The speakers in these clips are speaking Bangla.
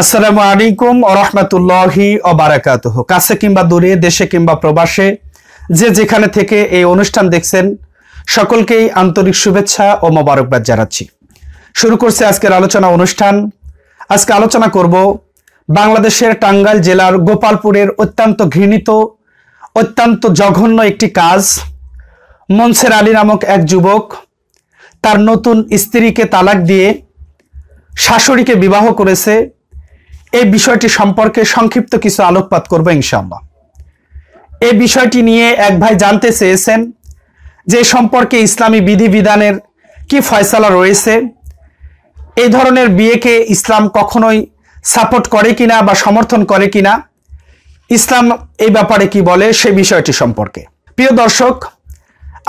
আসসালামু আলাইকুম ওরহমতুল্লাহি অবারাকাত কাছে কিংবা দূরে দেশে কিংবা প্রবাসে যে যেখানে থেকে এই অনুষ্ঠান দেখছেন সকলকেই আন্তরিক শুভেচ্ছা ও মোবারকবাদ জানাচ্ছি শুরু করছে আজকের আলোচনা অনুষ্ঠান আজকে আলোচনা করব বাংলাদেশের টাঙ্গাইল জেলার গোপালপুরের অত্যন্ত ঘৃণিত অত্যন্ত জঘন্য একটি কাজ মনসের আলী নামক এক যুবক তার নতুন স্ত্রীকে তালাক দিয়ে শাশুড়িকে বিবাহ করেছে এই বিষয়টি সম্পর্কে সংক্ষিপ্ত কিছু আলোকপাত করব ইনশাআল্লাহ এই বিষয়টি নিয়ে এক ভাই জানতে চেয়েছেন যে সম্পর্কে ইসলামী বিধিবিধানের কি ফয়সলা রয়েছে এই ধরনের বিয়েকে ইসলাম কখনোই সাপোর্ট করে কিনা বা সমর্থন করে কিনা ইসলাম এই ব্যাপারে কি বলে সে বিষয়টি সম্পর্কে প্রিয় দর্শক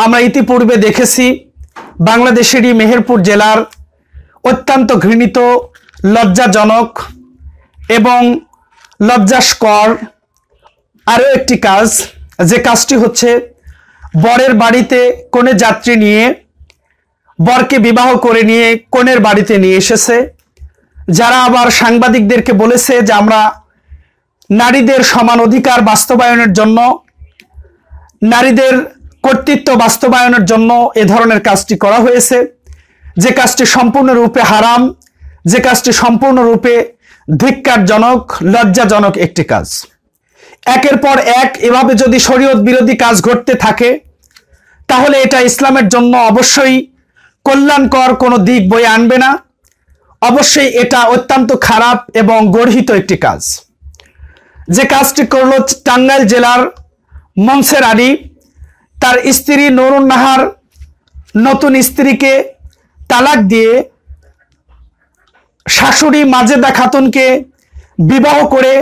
আমরা ইতিপূর্বে দেখেছি বাংলাদেশেরই মেহেরপুর জেলার অত্যন্ত ঘৃণিত লজ্জাজনক এবং লজ্জাস্কর আরও একটি কাজ যে কাজটি হচ্ছে বরের বাড়িতে কোনে যাত্রী নিয়ে বরকে বিবাহ করে নিয়ে কোনের বাড়িতে নিয়ে এসেছে যারা আবার সাংবাদিকদেরকে বলেছে যে আমরা নারীদের সমান অধিকার বাস্তবায়নের জন্য নারীদের কর্তৃত্ব বাস্তবায়নের জন্য এ ধরনের কাজটি করা হয়েছে যে কাজটি সম্পূর্ণরূপে হারাম যে কাজটি সম্পূর্ণরূপে ধিক্কারজনক লজ্জাজনক একটি কাজ একের পর এক এভাবে যদি শরীয়ত বিরোধী কাজ ঘটতে থাকে তাহলে এটা ইসলামের জন্য অবশ্যই কল্যাণকর কোনো দিক বয়ে আনবে না অবশ্যই এটা অত্যন্ত খারাপ এবং গর্হিত একটি কাজ যে কাজটি করল টাঙ্গাইল জেলার মনসের আলী তার স্ত্রী নরুন নাহার নতুন স্ত্রীকে তালাক দিয়ে শাশুড়ি মাজেদা খাতুনকে বিবাহ করে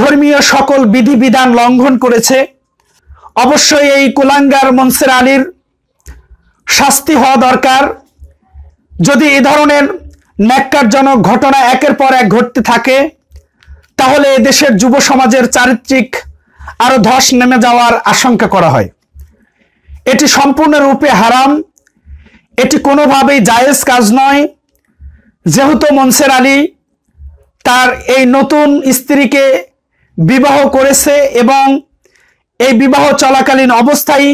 ধর্মীয় সকল বিধিবিধান লঙ্ঘন করেছে অবশ্যই এই কুলাঙ্গার মনসের আলীর শাস্তি হওয়া দরকার যদি এ ধরনের ন্যাক্কারজনক ঘটনা একের পর এক ঘটতে থাকে তাহলে দেশের যুব সমাজের চারিত্রিক আরও ধস নেমে যাওয়ার আশঙ্কা করা হয় এটি সম্পূর্ণরূপে হারাম এটি কোনোভাবেই জায়েজ কাজ নয় যেহেতু মনসের আলী তার এই নতুন স্ত্রীকে বিবাহ করেছে এবং এই বিবাহ চলাকালীন অবস্থায়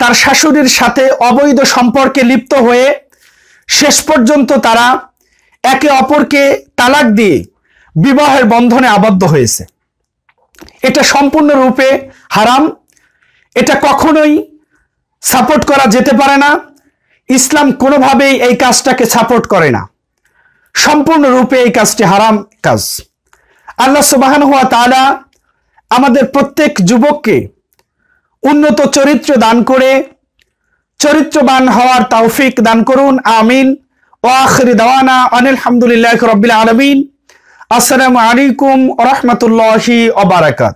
তার শাশুড়ির সাথে অবৈধ সম্পর্কে লিপ্ত হয়ে শেষ পর্যন্ত তারা একে অপরকে তালাক দিয়ে বিবাহের বন্ধনে আবদ্ধ হয়েছে এটা সম্পূর্ণরূপে হারাম এটা কখনোই সাপোর্ট করা যেতে পারে না ইসলাম কোনোভাবেই এই কাজটাকে সাপোর্ট করে না সম্পূর্ণরূপে এই কাজটি হারাম কাজ আল্লাহ সুবাহান হওয়া তারা আমাদের প্রত্যেক যুবককে উন্নত চরিত্র দান করে চরিত্রবান হওয়ার তৌফিক দান করুন আমিন ও আখরি দাওয়ানা আনিল রবিল আলমিন আসসালামু আলাইকুম রহমতুল্লাহি ওবরাকাত